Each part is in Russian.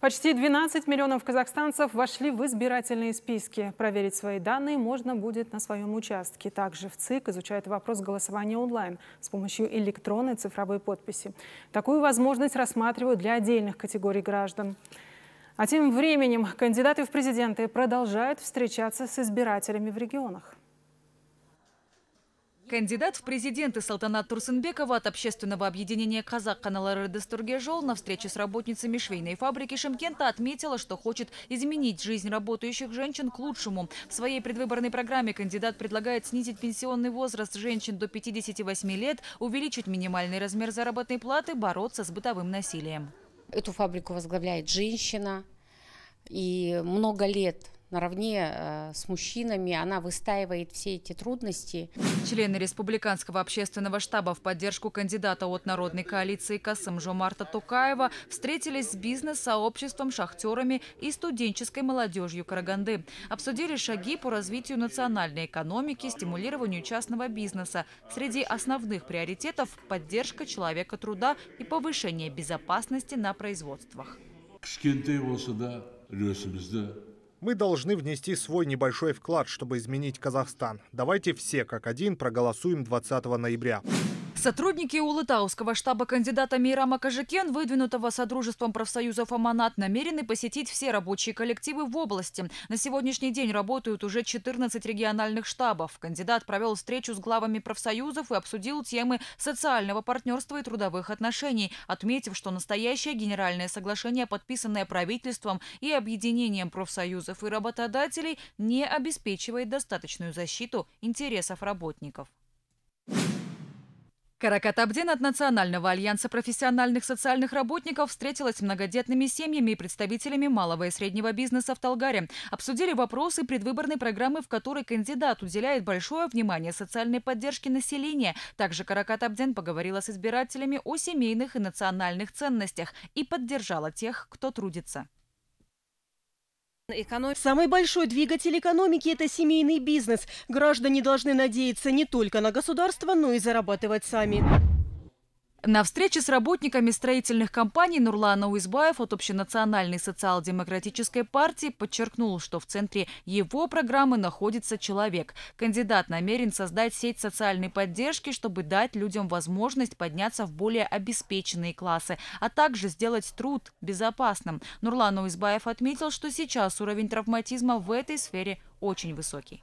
Почти 12 миллионов казахстанцев вошли в избирательные списки. Проверить свои данные можно будет на своем участке. Также в ЦИК изучает вопрос голосования онлайн с помощью электронной цифровой подписи. Такую возможность рассматривают для отдельных категорий граждан. А тем временем кандидаты в президенты продолжают встречаться с избирателями в регионах. Кандидат в президенты Салтанат Турсынбекова от общественного объединения «Казак» канала Дестургежол на встрече с работницами швейной фабрики Шимкента отметила, что хочет изменить жизнь работающих женщин к лучшему. В своей предвыборной программе кандидат предлагает снизить пенсионный возраст женщин до 58 лет, увеличить минимальный размер заработной платы, бороться с бытовым насилием. Эту фабрику возглавляет женщина и много лет – наравне э, с мужчинами. Она выстаивает все эти трудности. Члены Республиканского общественного штаба в поддержку кандидата от Народной коалиции Касым Жомарта Тукаева встретились с бизнес-сообществом, шахтерами и студенческой молодежью Караганды. Обсудили шаги по развитию национальной экономики, стимулированию частного бизнеса. Среди основных приоритетов – поддержка человека труда и повышение безопасности на производствах. Мы должны внести свой небольшой вклад, чтобы изменить Казахстан. Давайте все как один проголосуем 20 ноября. Сотрудники Улытауского штаба кандидата Мирама Кожикен, выдвинутого Содружеством профсоюзов «Аманат», намерены посетить все рабочие коллективы в области. На сегодняшний день работают уже 14 региональных штабов. Кандидат провел встречу с главами профсоюзов и обсудил темы социального партнерства и трудовых отношений, отметив, что настоящее генеральное соглашение, подписанное правительством и объединением профсоюзов и работодателей, не обеспечивает достаточную защиту интересов работников. Каракатабден от Национального альянса профессиональных социальных работников встретилась с многодетными семьями и представителями малого и среднего бизнеса в Талгаре. Обсудили вопросы предвыборной программы, в которой кандидат уделяет большое внимание социальной поддержке населения. Также Каракатабден поговорила с избирателями о семейных и национальных ценностях и поддержала тех, кто трудится. Эконом... Самый большой двигатель экономики – это семейный бизнес. Граждане должны надеяться не только на государство, но и зарабатывать сами. На встрече с работниками строительных компаний Нурлан Уизбаев от Общенациональной социал-демократической партии подчеркнул, что в центре его программы находится человек. Кандидат намерен создать сеть социальной поддержки, чтобы дать людям возможность подняться в более обеспеченные классы, а также сделать труд безопасным. Нурлан Уизбаев отметил, что сейчас уровень травматизма в этой сфере очень высокий.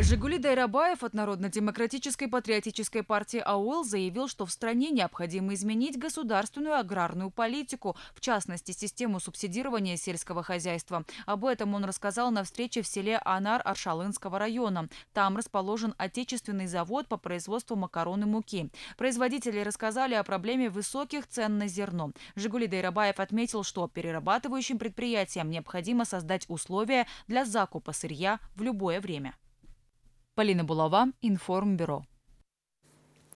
Жигули Дайрабаев от Народно-демократической патриотической партии АУЛ заявил, что в стране необходимо изменить государственную аграрную политику, в частности, систему субсидирования сельского хозяйства. Об этом он рассказал на встрече в селе Анар Аршалынского района. Там расположен отечественный завод по производству макарон и муки. Производители рассказали о проблеме высоких цен на зерно. Жигули Дайрабаев отметил, что перерабатывающим предприятиям необходимо создать условия для закупа сырья в любое время. Полина Булава, Информбюро.